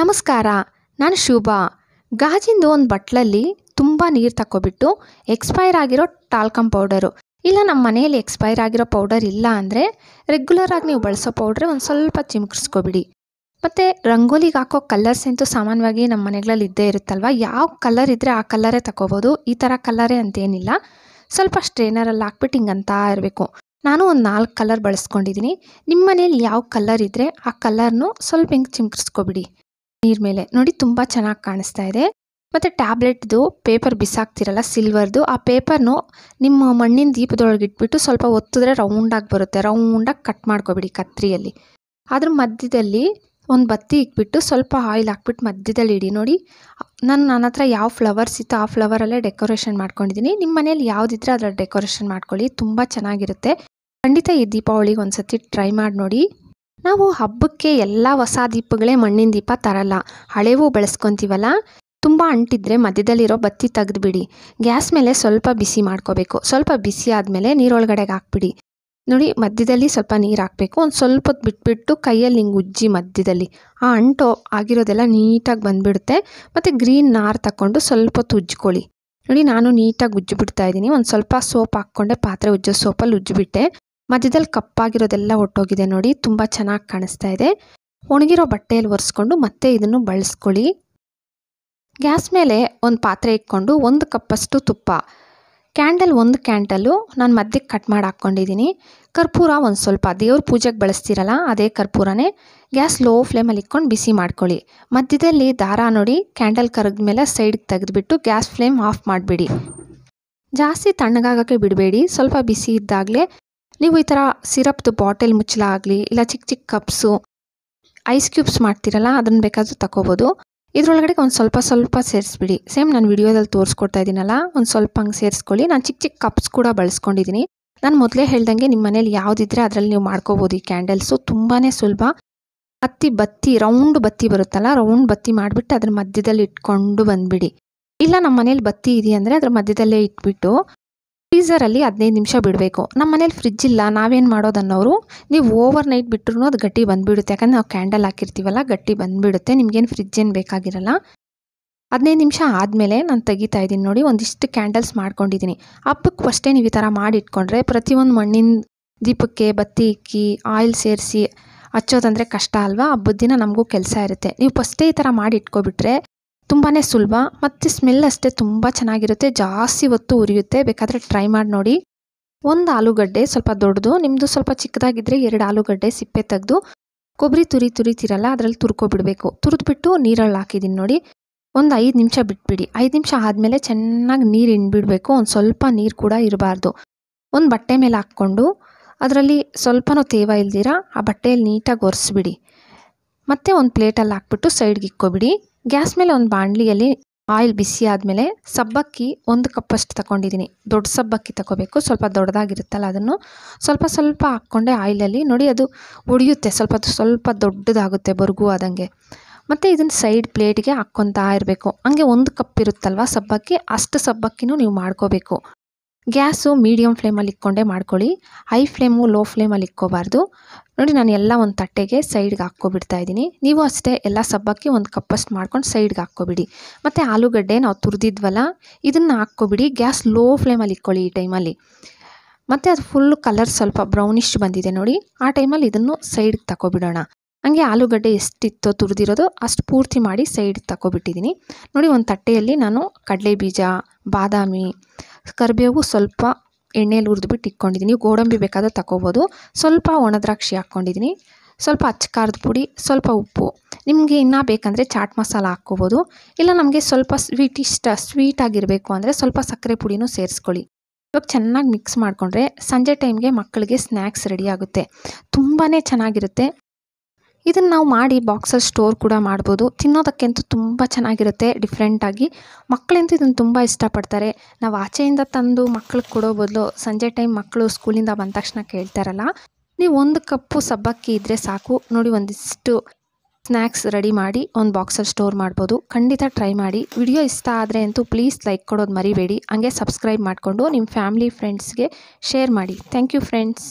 ನಮಸ್ಕಾರ ನಾನು ಶೋಭಾ ಗಾಜಿಂದು ಒಂದು ಬಟ್ಲಲ್ಲಿ ತುಂಬ ನೀರು ತಕ್ಕೊಬಿಟ್ಟು ಎಕ್ಸ್ಪೈರ್ ಆಗಿರೋ ಟಾಲ್ಕಮ್ ಪೌಡರು ಇಲ್ಲ ನಮ್ಮ ಮನೆಯಲ್ಲಿ ಎಕ್ಸ್ಪೈರ್ ಆಗಿರೋ ಪೌಡರ್ ಇಲ್ಲ ಅಂದರೆ ರೆಗ್ಯುಲರ್ ಆಗಿ ನೀವು ಬಳಸೋ ಪೌಡ್ರೆ ಒಂದು ಸ್ವಲ್ಪ ಚಿಮುಕಿಸ್ಕೊಬಿಡಿ ಮತ್ತು ರಂಗೋಲಿಗೆ ಹಾಕೋ ಕಲರ್ಸ್ ಅಂತೂ ಸಾಮಾನ್ಯವಾಗಿ ನಮ್ಮ ಮನೆಗಳಲ್ಲಿ ಇದ್ದೇ ಇರುತ್ತಲ್ವ ಯಾವ ಕಲರ್ ಇದ್ದರೆ ಆ ಕಲ್ಲರೇ ತಗೋಬೋದು ಈ ಥರ ಕಲರೇ ಅಂತೇನಿಲ್ಲ ಸ್ವಲ್ಪ ಸ್ಟ್ರೇನರಲ್ಲಿ ಹಾಕ್ಬಿಟ್ಟು ಹಿಂಗಂತ ಇರಬೇಕು ನಾನು ಒಂದು ನಾಲ್ಕು ಕಲರ್ ಬಳಸ್ಕೊಂಡಿದ್ದೀನಿ ನಿಮ್ಮ ಮನೇಲಿ ಯಾವ ಕಲರ್ ಇದ್ದರೆ ಆ ಕಲರ್ನು ಸ್ವಲ್ಪ ಹಿಂಗೆ ಚಿಮ್ಕಿಸ್ಕೊಬಿಡಿ ನೀರ್ ಮೇಲೆ ನೋಡಿ ತುಂಬ ಚೆನ್ನಾಗಿ ಕಾಣಿಸ್ತಾ ಇದೆ ಮತ್ತು ಟ್ಯಾಬ್ಲೆಟ್ದು ಪೇಪರ್ ಬಿಸಾಕ್ತಿರಲ್ಲ ಸಿಲ್ವರ್ದು ಆ ಪೇಪರ್ನು ನಿಮ್ಮ ಮಣ್ಣಿನ ದೀಪದೊಳಗೆ ಇಟ್ಬಿಟ್ಟು ಸ್ವಲ್ಪ ಒತ್ತಿದ್ರೆ ರೌಂಡಾಗಿ ಬರುತ್ತೆ ರೌಂಡಾಗಿ ಕಟ್ ಮಾಡ್ಕೊಬಿಡಿ ಕತ್ರಿಯಲ್ಲಿ ಅದ್ರ ಮಧ್ಯದಲ್ಲಿ ಒಂದು ಬತ್ತಿ ಇಟ್ಬಿಟ್ಟು ಸ್ವಲ್ಪ ಆಯಿಲ್ ಹಾಕ್ಬಿಟ್ಟು ಮಧ್ಯದಲ್ಲಿ ಇಡಿ ನೋಡಿ ನಾನು ನನ್ನ ಹತ್ರ ಯಾವ ಫ್ಲವರ್ಸ್ ಇತ್ತು ಆ ಫ್ಲವರಲ್ಲೇ ಡೆಕೋರೇಷನ್ ಮಾಡ್ಕೊಂಡಿದ್ದೀನಿ ನಿಮ್ಮ ಮನೇಲಿ ಯಾವುದಿದ್ರೆ ಅದರ ಡೆಕೋರೇಷನ್ ಮಾಡ್ಕೊಳ್ಳಿ ತುಂಬ ಚೆನ್ನಾಗಿರುತ್ತೆ ಖಂಡಿತ ಈ ದೀಪಾವಳಿಗೆ ಒಂದು ಟ್ರೈ ಮಾಡಿ ನೋಡಿ ನಾವು ಹಬ್ಬಕ್ಕೆ ಎಲ್ಲ ಹೊಸ ದೀಪಗಳೇ ಮಣ್ಣಿನ ದೀಪ ತರಲ್ಲ ಹಳೆವು ಬೆಳೆಸ್ಕೊತೀವಲ್ಲ ತುಂಬ ಅಂಟಿದ್ರೆ ಮಧ್ಯದಲ್ಲಿರೋ ಬತ್ತಿ ತೆಗೆದುಬಿಡಿ ಗ್ಯಾಸ್ ಮೇಲೆ ಸ್ವಲ್ಪ ಬಿಸಿ ಮಾಡ್ಕೋಬೇಕು ಸ್ವಲ್ಪ ಬಿಸಿ ಆದಮೇಲೆ ನೀರೊಳಗಡೆಗೆ ಹಾಕ್ಬಿಡಿ ನೋಡಿ ಮಧ್ಯದಲ್ಲಿ ಸ್ವಲ್ಪ ನೀರು ಹಾಕಬೇಕು ಒಂದು ಸ್ವಲ್ಪ ಬಿಟ್ಬಿಟ್ಟು ಕೈಯಲ್ಲಿ ಹಿಂಗೆ ಉಜ್ಜಿ ಮಧ್ಯದಲ್ಲಿ ಆ ಅಂಟು ಆಗಿರೋದೆಲ್ಲ ನೀಟಾಗಿ ಬಂದುಬಿಡುತ್ತೆ ಮತ್ತು ಗ್ರೀನ್ ನಾರ್ ತಗೊಂಡು ಸ್ವಲ್ಪ ಹೊತ್ತು ನೋಡಿ ನಾನು ನೀಟಾಗಿ ಉಜ್ಜಿಬಿಡ್ತಾ ಇದ್ದೀನಿ ಒಂದು ಸ್ವಲ್ಪ ಸೋಪ್ ಹಾಕ್ಕೊಂಡೆ ಪಾತ್ರೆ ಉಜ್ಜೋ ಸೋಪಲ್ಲಿ ಉಜ್ಜಿಬಿಟ್ಟೆ ಮಧ್ಯದಲ್ಲಿ ಕಪ್ಪಾಗಿರೋದೆಲ್ಲ ಒಟ್ಟೋಗಿದೆ ನೋಡಿ ತುಂಬ ಚೆನ್ನಾಗಿ ಕಾಣಿಸ್ತಾ ಇದೆ ಒಣಗಿರೋ ಬಟ್ಟೆಯಲ್ಲಿ ಒರೆಸ್ಕೊಂಡು ಮತ್ತೆ ಇದನ್ನು ಬಳಸ್ಕೊಳ್ಳಿ ಗ್ಯಾಸ್ ಮೇಲೆ ಒಂದು ಪಾತ್ರೆ ಇಟ್ಕೊಂಡು ಒಂದು ಕಪ್ಪಷ್ಟು ತುಪ್ಪ ಕ್ಯಾಂಡಲ್ ಒಂದು ಕ್ಯಾಂಡಲು ನಾನು ಮಧ್ಯಕ್ಕೆ ಕಟ್ ಮಾಡಿ ಹಾಕ್ಕೊಂಡಿದ್ದೀನಿ ಕರ್ಪೂರ ಒಂದು ಸ್ವಲ್ಪ ದೇವ್ರ ಪೂಜೆಗೆ ಬಳಸ್ತೀರಲ್ಲ ಅದೇ ಕರ್ಪೂರನೇ ಗ್ಯಾಸ್ ಲೋ ಫ್ಲೇಮಲ್ಲಿ ಇಟ್ಕೊಂಡು ಬಿಸಿ ಮಾಡ್ಕೊಳ್ಳಿ ಮಧ್ಯದಲ್ಲಿ ದಾರ ನೋಡಿ ಕ್ಯಾಂಡಲ್ ಕರಗ್ ಮೇಲೆ ಸೈಡ್ಗೆ ತೆಗೆದುಬಿಟ್ಟು ಗ್ಯಾಸ್ ಫ್ಲೇಮ್ ಆಫ್ ಮಾಡಿಬಿಡಿ ಜಾಸ್ತಿ ತಣ್ಣಗಾಗೋಕ್ಕೆ ಬಿಡಬೇಡಿ ಸ್ವಲ್ಪ ಬಿಸಿ ಇದ್ದಾಗಲೇ ನೀವು ಈ ಥರ ಸಿರಪ್ದು ಬಾಟಲ್ ಮುಚ್ಚಲ ಆಗಲಿ ಇಲ್ಲ ಚಿಕ್ಕ ಚಿಕ್ಕ ಕಪ್ಸು ಐಸ್ ಕ್ಯೂಬ್ಸ್ ಮಾಡ್ತೀರಲ್ಲ ಅದನ್ನು ಬೇಕಾದರೂ ತಗೋಬೋದು ಇದರೊಳಗಡೆ ಒಂದು ಸ್ವಲ್ಪ ಸ್ವಲ್ಪ ಸೇರಿಸ್ಬಿಡಿ ಸೇಮ್ ನಾನು ವಿಡಿಯೋದಲ್ಲಿ ತೋರಿಸ್ಕೊಡ್ತಾ ಇದ್ದೀನಲ್ಲ ಒಂದು ಸ್ವಲ್ಪ ಹಂಗೆ ಸೇರಿಸ್ಕೊಳ್ಳಿ ನಾನು ಚಿಕ್ಕ ಚಿಕ್ಕ ಕಪ್ಸ್ ಕೂಡ ಬಳಸ್ಕೊಂಡಿದ್ದೀನಿ ನಾನು ಮೊದಲೇ ಹೇಳ್ದಂಗೆ ನಿಮ್ಮ ಮನೇಲಿ ಯಾವುದಿದ್ರೆ ಅದರಲ್ಲಿ ನೀವು ಮಾಡ್ಕೋಬೋದು ಈ ಕ್ಯಾಂಡಲ್ಸು ತುಂಬಾ ಸುಲಭ ಹತ್ತಿ ಬತ್ತಿ ರೌಂಡ್ ಬತ್ತಿ ಬರುತ್ತಲ್ಲ ರೌಂಡ್ ಬತ್ತಿ ಮಾಡಿಬಿಟ್ಟು ಅದ್ರ ಮಧ್ಯದಲ್ಲಿ ಇಟ್ಕೊಂಡು ಬಂದುಬಿಡಿ ಇಲ್ಲ ನಮ್ಮ ಮನೇಲಿ ಬತ್ತಿ ಇದೆಯಂದರೆ ಅದ್ರ ಮಧ್ಯದಲ್ಲೇ ಇಟ್ಬಿಟ್ಟು ಫ್ರೀಸರಲ್ಲಿ ಹದಿನೈದು ನಿಮಿಷ ಬಿಡಬೇಕು ನಮ್ಮ ಮನೇಲಿ ಫ್ರಿಜ್ ಇಲ್ಲ ನಾವೇನು ಮಾಡೋದನ್ನೋರು ನೀವು ಓವರ್ ನೈಟ್ ಬಿಟ್ಟರು ಅದು ಗಟ್ಟಿ ಬಂದುಬಿಡುತ್ತೆ ಯಾಕಂದರೆ ನಾವು ಕ್ಯಾಂಡಲ್ ಹಾಕಿರ್ತೀವಲ್ಲ ಗಟ್ಟಿ ಬಂದುಬಿಡುತ್ತೆ ನಿಮಗೇನು ಫ್ರಿಜ್ ಏನು ಬೇಕಾಗಿರಲ್ಲ ಹದಿನೈದು ನಿಮಿಷ ಆದಮೇಲೆ ನಾನು ತೆಗಿತಾ ಇದ್ದೀನಿ ನೋಡಿ ಒಂದಿಷ್ಟು ಕ್ಯಾಂಡಲ್ಸ್ ಮಾಡ್ಕೊಂಡಿದ್ದೀನಿ ಹಬ್ಬಕ್ಕೆ ಫಸ್ಟೇ ನೀವು ಈ ಥರ ಮಾಡಿಟ್ಕೊಂಡ್ರೆ ಪ್ರತಿಯೊಂದು ಮಣ್ಣಿನ ದೀಪಕ್ಕೆ ಬತ್ತಿ ಇಕ್ಕಿ ಆಯಿಲ್ ಸೇರಿಸಿ ಹಚ್ಚೋದಂದರೆ ಕಷ್ಟ ಅಲ್ವಾ ಹಬ್ಬದ ದಿನ ನಮಗೂ ಕೆಲಸ ಇರುತ್ತೆ ನೀವು ಫಸ್ಟೇ ಈ ಥರ ಮಾಡಿ ಇಟ್ಕೊಬಿಟ್ರೆ ತುಂಬಾ ಸುಲಭ ಮತ್ತು ಸ್ಮೆಲ್ ಅಷ್ಟೇ ತುಂಬ ಚೆನ್ನಾಗಿರುತ್ತೆ ಜಾಸ್ತಿ ಹೊತ್ತು ಉರಿಯುತ್ತೆ ಬೇಕಾದರೆ ಟ್ರೈ ಮಾಡಿ ನೋಡಿ ಒಂದು ಆಲೂಗಡ್ಡೆ ಸ್ವಲ್ಪ ದೊಡ್ಡದು ನಿಮ್ಮದು ಸ್ವಲ್ಪ ಚಿಕ್ಕದಾಗಿದ್ದರೆ ಎರಡು ಆಲೂಗಡ್ಡೆ ಸಿಪ್ಪೆ ತೆಗೆದು ಕೊಬ್ಬರಿ ತುರಿ ತಿರಲ್ಲ ಅದರಲ್ಲಿ ತುರ್ಕೊಬಿಡಬೇಕು ತುರಿದ್ಬಿಟ್ಟು ನೀರಲ್ಲಿ ಹಾಕಿದ್ದೀನಿ ನೋಡಿ ಒಂದು ಐದು ನಿಮಿಷ ಬಿಟ್ಬಿಡಿ ಐದು ನಿಮಿಷ ಆದಮೇಲೆ ಚೆನ್ನಾಗಿ ನೀರು ಹಿಂಡ್ಬಿಡಬೇಕು ಒಂದು ಸ್ವಲ್ಪ ನೀರು ಕೂಡ ಇರಬಾರ್ದು ಒಂದು ಬಟ್ಟೆ ಮೇಲೆ ಹಾಕ್ಕೊಂಡು ಅದರಲ್ಲಿ ಸ್ವಲ್ಪನೂ ತೇವ ಇಲ್ದಿರ ಆ ಬಟ್ಟೆಯಲ್ಲಿ ನೀಟಾಗಿ ಒರೆಸ್ಬಿಡಿ ಮತ್ತು ಒಂದು ಪ್ಲೇಟಲ್ಲಿ ಹಾಕ್ಬಿಟ್ಟು ಸೈಡ್ಗೆ ಇಕ್ಕೊಬಿಡಿ ಗ್ಯಾಸ್ ಮೇಲೆ ಒಂದು ಬಾಣಲಿಯಲ್ಲಿ ಆಯಿಲ್ ಬಿಸಿ ಆದಮೇಲೆ ಸಬ್ಬಕ್ಕಿ ಒಂದು ಕಪ್ಪಷ್ಟು ತಗೊಂಡಿದ್ದೀನಿ ದೊಡ್ಡ ಸಬ್ಬಕ್ಕಿ ತಗೋಬೇಕು ಸ್ವಲ್ಪ ದೊಡ್ಡದಾಗಿರುತ್ತಲ್ಲ ಅದನ್ನು ಸ್ವಲ್ಪ ಸ್ವಲ್ಪ ಹಾಕ್ಕೊಂಡೆ ಆಯಿಲಲ್ಲಿ ನೋಡಿ ಅದು ಉಡಿಯುತ್ತೆ ಸ್ವಲ್ಪ ಸ್ವಲ್ಪ ದೊಡ್ಡದಾಗುತ್ತೆ ಬೊರ್ಗು ಆದಂಗೆ ಮತ್ತು ಇದನ್ನು ಸೈಡ್ ಪ್ಲೇಟ್ಗೆ ಹಾಕ್ಕೊತಾ ಇರಬೇಕು ಹಂಗೆ ಒಂದು ಕಪ್ ಇರುತ್ತಲ್ವ ಸಬ್ಬಕ್ಕಿ ಅಷ್ಟು ಸಬ್ಬಕ್ಕಿನೂ ನೀವು ಮಾಡ್ಕೋಬೇಕು ಗ್ಯಾಸು ಮೀಡಿಯಮ್ ಫ್ಲೇಮಲ್ಲಿ ಇಕ್ಕೊಂಡೆ ಮಾಡ್ಕೊಳ್ಳಿ ಹೈ ಫ್ಲೇಮು ಲೋ ಫ್ಲೇಮಲ್ಲಿ ಇಕ್ಕೋಬಾರ್ದು ನೋಡಿ ನಾನು ಎಲ್ಲ ಒಂದು ತಟ್ಟೆಗೆ ಸೈಡ್ಗೆ ಹಾಕ್ಕೊಬಿಡ್ತಾ ಇದ್ದೀನಿ ನೀವು ಅಷ್ಟೇ ಎಲ್ಲ ಸಬ್ಬಕ್ಕಿ ಒಂದು ಕಪ್ಪಷ್ಟು ಮಾಡ್ಕೊಂಡು ಸೈಡ್ಗೆ ಹಾಕ್ಕೊಬಿಡಿ ಮತ್ತು ಆಲೂಗಡ್ಡೆ ನಾವು ತುರಿದಿದ್ವಲ್ಲ ಇದನ್ನು ಹಾಕ್ಕೊಬಿಡಿ ಗ್ಯಾಸ್ ಲೋ ಫ್ಲೇಮಲ್ಲಿ ಇಕ್ಕೊಳ್ಳಿ ಈ ಟೈಮಲ್ಲಿ ಮತ್ತು ಅದು ಫುಲ್ಲು ಕಲರ್ ಸ್ವಲ್ಪ ಬ್ರೌನಿಶ್ ಬಂದಿದೆ ನೋಡಿ ಆ ಟೈಮಲ್ಲಿ ಇದನ್ನು ಸೈಡ್ಗೆ ತಗೊಬಿಡೋಣ ಹಂಗೆ ಆಲೂಗಡ್ಡೆ ಎಷ್ಟಿತ್ತೋ ತುರಿದಿರೋದು ಅಷ್ಟು ಪೂರ್ತಿ ಮಾಡಿ ಸೈಡ್ಗೆ ತಗೊಬಿಟ್ಟಿದ್ದೀನಿ ನೋಡಿ ಒಂದು ತಟ್ಟೆಯಲ್ಲಿ ನಾನು ಕಡಲೆ ಬೀಜ ಬಾದಾಮಿ ಕರಿಬೇವು ಸ್ವಲ್ಪ ಎಣ್ಣೆಯಲ್ಲಿ ಹುರಿದ್ಬಿಟ್ಟು ಇಟ್ಕೊಂಡಿದ್ದೀನಿ ಗೋಡಂಬಿ ಬೇಕಾದ್ರೆ ತಗೋಬೋದು ಸ್ವಲ್ಪ ಒಣದ್ರಾಕ್ಷಿ ಹಾಕ್ಕೊಂಡಿದ್ದೀನಿ ಸ್ವಲ್ಪ ಅಚ್ಚಕಾರದ ಪುಡಿ ಸ್ವಲ್ಪ ಉಪ್ಪು ನಿಮಗೆ ಇನ್ನೂ ಬೇಕಂದರೆ ಚಾಟ್ ಮಸಾಲ ಹಾಕ್ಕೋಬೋದು ಇಲ್ಲ ನಮಗೆ ಸ್ವಲ್ಪ ಸ್ವೀಟ್ ಇಷ್ಟ ಸ್ವೀಟಾಗಿರಬೇಕು ಅಂದರೆ ಸ್ವಲ್ಪ ಸಕ್ಕರೆ ಪುಡಿನೂ ಸೇರಿಸ್ಕೊಳ್ಳಿ ಇವಾಗ ಚೆನ್ನಾಗಿ ಮಿಕ್ಸ್ ಮಾಡಿಕೊಂಡ್ರೆ ಸಂಜೆ ಟೈಮ್ಗೆ ಮಕ್ಕಳಿಗೆ ಸ್ನ್ಯಾಕ್ಸ್ ರೆಡಿಯಾಗುತ್ತೆ ತುಂಬಾ ಚೆನ್ನಾಗಿರುತ್ತೆ ಇದನ್ನು ನಾವು ಮಾಡಿ ಬಾಕ್ಸಲ್ಲಿ ಸ್ಟೋರ್ ಕೂಡ ಮಾಡ್ಬೋದು ತಿನ್ನೋದಕ್ಕಂತೂ ತುಂಬ ಚೆನ್ನಾಗಿರುತ್ತೆ ಡಿಫ್ರೆಂಟಾಗಿ ಮಕ್ಕಳಂತೂ ಇದನ್ನು ತುಂಬ ಇಷ್ಟಪಡ್ತಾರೆ ನಾವು ಆಚೆಯಿಂದ ತಂದು ಮಕ್ಳಿಗೆ ಕೊಡೋ ಬದಲು ಸಂಜೆ ಟೈಮ್ ಮಕ್ಕಳು ಸ್ಕೂಲಿಂದ ಬಂದ ತಕ್ಷಣ ಕೇಳ್ತಾರಲ್ಲ ನೀವು ಒಂದು ಕಪ್ಪು ಸಬ್ಬಕ್ಕಿ ಇದ್ದರೆ ಸಾಕು ನೋಡಿ ಒಂದಿಷ್ಟು ಸ್ನ್ಯಾಕ್ಸ್ ರೆಡಿ ಮಾಡಿ ಒಂದು ಬಾಕ್ಸಲ್ಲಿ ಸ್ಟೋರ್ ಮಾಡ್ಬೋದು ಖಂಡಿತ ಟ್ರೈ ಮಾಡಿ ವಿಡಿಯೋ ಇಷ್ಟ ಆದರೆ ಅಂತೂ ಪ್ಲೀಸ್ ಲೈಕ್ ಕೊಡೋದು ಮರಿಬೇಡಿ ಹಾಗೆ ಸಬ್ಸ್ಕ್ರೈಬ್ ಮಾಡಿಕೊಂಡು ನಿಮ್ಮ ಫ್ಯಾಮಿಲಿ ಫ್ರೆಂಡ್ಸ್ಗೆ ಶೇರ್ ಮಾಡಿ ಥ್ಯಾಂಕ್ ಯು ಫ್ರೆಂಡ್ಸ್